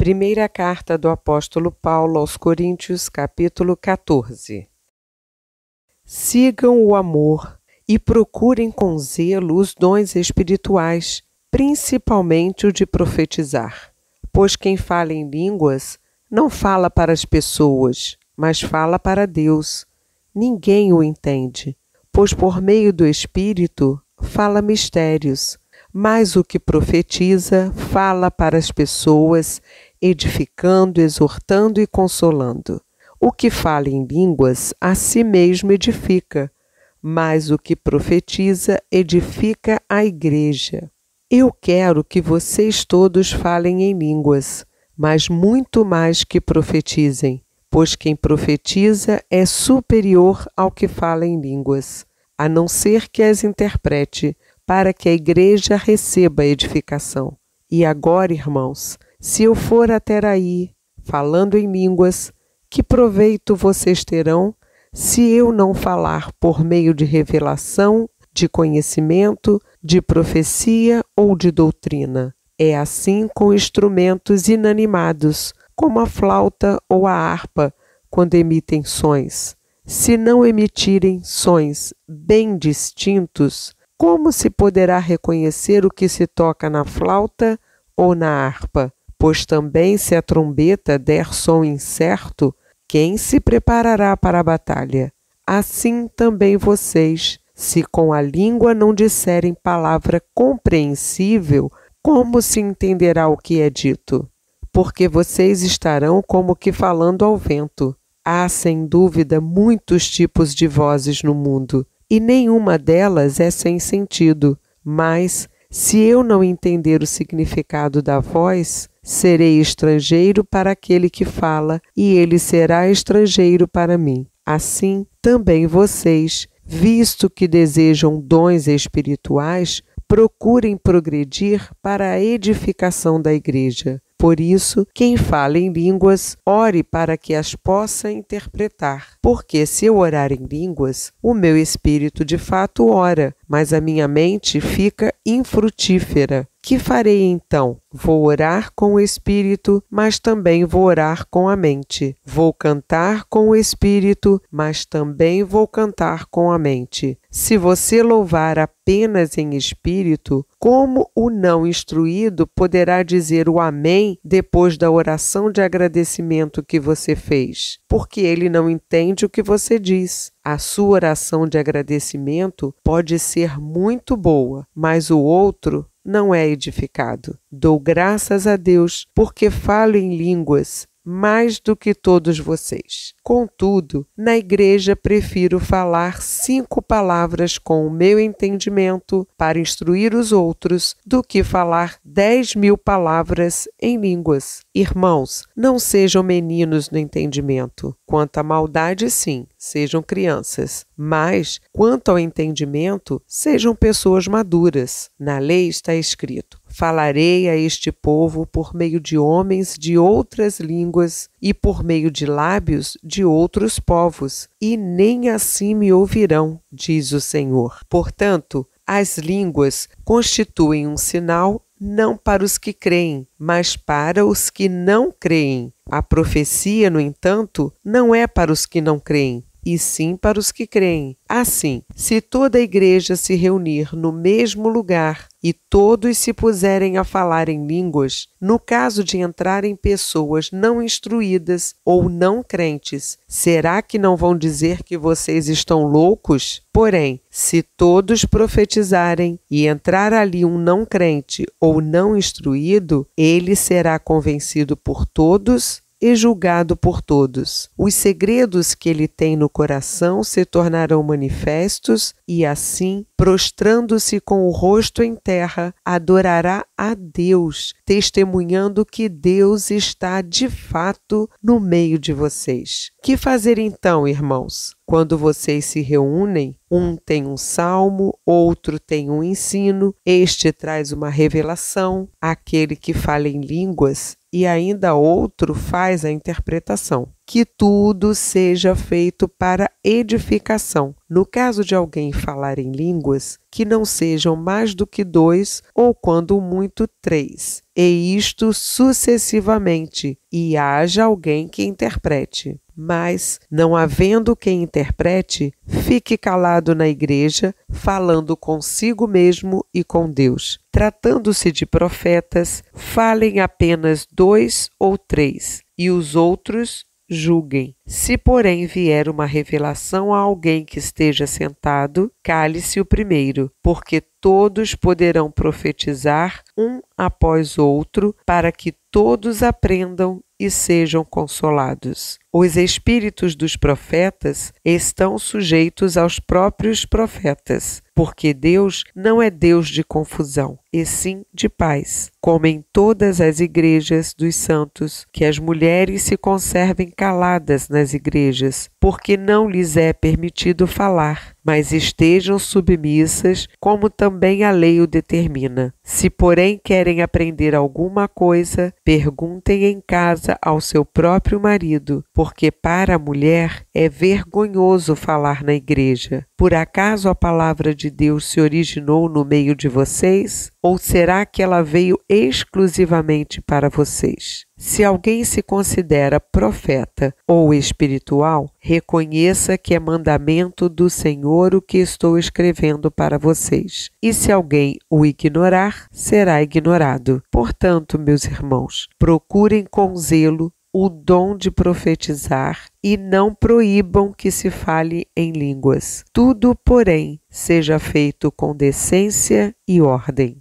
Primeira carta do apóstolo Paulo aos Coríntios, capítulo 14. Sigam o amor e procurem com zelo os dons espirituais, principalmente o de profetizar. Pois quem fala em línguas não fala para as pessoas, mas fala para Deus. Ninguém o entende, pois por meio do Espírito fala mistérios. Mas o que profetiza fala para as pessoas edificando, exortando e consolando. O que fala em línguas a si mesmo edifica, mas o que profetiza edifica a igreja. Eu quero que vocês todos falem em línguas, mas muito mais que profetizem, pois quem profetiza é superior ao que fala em línguas, a não ser que as interprete, para que a igreja receba a edificação. E agora, irmãos, se eu for até aí, falando em línguas, que proveito vocês terão se eu não falar por meio de revelação, de conhecimento, de profecia ou de doutrina? É assim com instrumentos inanimados, como a flauta ou a harpa, quando emitem sons. Se não emitirem sons bem distintos, como se poderá reconhecer o que se toca na flauta ou na harpa? Pois também, se a trombeta der som incerto, quem se preparará para a batalha? Assim também vocês, se com a língua não disserem palavra compreensível, como se entenderá o que é dito? Porque vocês estarão como que falando ao vento. Há, sem dúvida, muitos tipos de vozes no mundo, e nenhuma delas é sem sentido, mas se eu não entender o significado da voz, serei estrangeiro para aquele que fala, e ele será estrangeiro para mim. Assim, também vocês, visto que desejam dons espirituais, procurem progredir para a edificação da igreja. Por isso, quem fala em línguas, ore para que as possa interpretar. Porque se eu orar em línguas, o meu espírito de fato ora, mas a minha mente fica infrutífera. Que farei então? Vou orar com o espírito, mas também vou orar com a mente. Vou cantar com o espírito, mas também vou cantar com a mente. Se você louvar apenas em espírito, como o não instruído poderá dizer o Amém depois da oração de agradecimento que você fez? Porque ele não entende o que você diz. A sua oração de agradecimento pode ser muito boa, mas o outro não é edificado. Dou graças a Deus porque falo em línguas mais do que todos vocês. Contudo, na igreja prefiro falar cinco palavras com o meu entendimento para instruir os outros do que falar dez mil palavras em línguas. Irmãos, não sejam meninos no entendimento. Quanto à maldade, sim, sejam crianças. Mas, quanto ao entendimento, sejam pessoas maduras. Na lei está escrito Falarei a este povo por meio de homens de outras línguas e por meio de lábios de outros povos, e nem assim me ouvirão, diz o Senhor. Portanto, as línguas constituem um sinal não para os que creem, mas para os que não creem. A profecia, no entanto, não é para os que não creem, e sim para os que creem. Assim, se toda a igreja se reunir no mesmo lugar e todos se puserem a falar em línguas, no caso de entrarem pessoas não instruídas ou não crentes, será que não vão dizer que vocês estão loucos? Porém, se todos profetizarem e entrar ali um não crente ou não instruído, ele será convencido por todos e julgado por todos. Os segredos que ele tem no coração se tornarão manifestos e assim prostrando-se com o rosto em terra, adorará a Deus, testemunhando que Deus está de fato no meio de vocês. Que fazer então, irmãos? Quando vocês se reúnem, um tem um salmo, outro tem um ensino, este traz uma revelação, aquele que fala em línguas e ainda outro faz a interpretação que tudo seja feito para edificação. No caso de alguém falar em línguas, que não sejam mais do que dois, ou quando muito três, e isto sucessivamente, e haja alguém que interprete. Mas, não havendo quem interprete, fique calado na igreja, falando consigo mesmo e com Deus. Tratando-se de profetas, falem apenas dois ou três, e os outros julguem. Se, porém, vier uma revelação a alguém que esteja sentado, cale-se o primeiro, porque todos poderão profetizar um após outro, para que todos aprendam e sejam consolados. Os espíritos dos profetas estão sujeitos aos próprios profetas porque Deus não é Deus de confusão, e sim de paz. Como em todas as igrejas dos santos, que as mulheres se conservem caladas nas igrejas, porque não lhes é permitido falar, mas estejam submissas, como também a lei o determina. Se, porém, querem aprender alguma coisa, perguntem em casa ao seu próprio marido, porque para a mulher é vergonhoso falar na igreja. Por acaso a palavra de Deus se originou no meio de vocês? Ou será que ela veio exclusivamente para vocês? Se alguém se considera profeta ou espiritual, reconheça que é mandamento do Senhor o que estou escrevendo para vocês. E se alguém o ignorar, será ignorado. Portanto, meus irmãos, procurem com zelo o dom de profetizar e não proíbam que se fale em línguas. Tudo, porém, seja feito com decência e ordem.